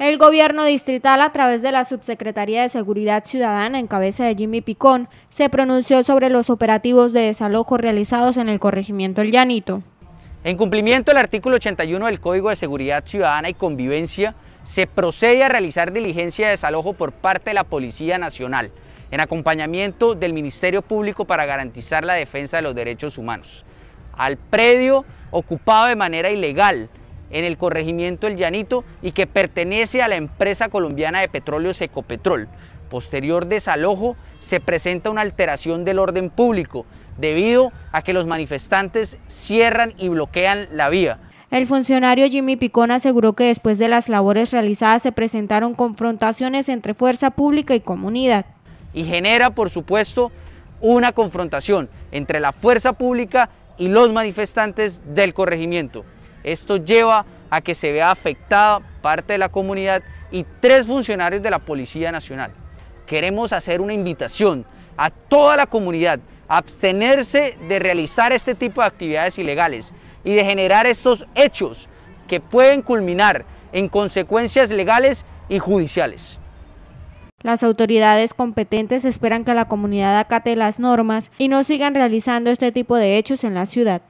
El gobierno distrital, a través de la Subsecretaría de Seguridad Ciudadana en cabeza de Jimmy Picón, se pronunció sobre los operativos de desalojo realizados en el corregimiento El Llanito. En cumplimiento del artículo 81 del Código de Seguridad Ciudadana y Convivencia, se procede a realizar diligencia de desalojo por parte de la Policía Nacional, en acompañamiento del Ministerio Público para garantizar la defensa de los derechos humanos, al predio ocupado de manera ilegal en el corregimiento El Llanito y que pertenece a la empresa colombiana de petróleo Secopetrol. Posterior desalojo se presenta una alteración del orden público debido a que los manifestantes cierran y bloquean la vía. El funcionario Jimmy Picón aseguró que después de las labores realizadas se presentaron confrontaciones entre fuerza pública y comunidad. Y genera, por supuesto, una confrontación entre la fuerza pública y los manifestantes del corregimiento. Esto lleva a que se vea afectada parte de la comunidad y tres funcionarios de la Policía Nacional. Queremos hacer una invitación a toda la comunidad a abstenerse de realizar este tipo de actividades ilegales y de generar estos hechos que pueden culminar en consecuencias legales y judiciales. Las autoridades competentes esperan que la comunidad acate las normas y no sigan realizando este tipo de hechos en la ciudad.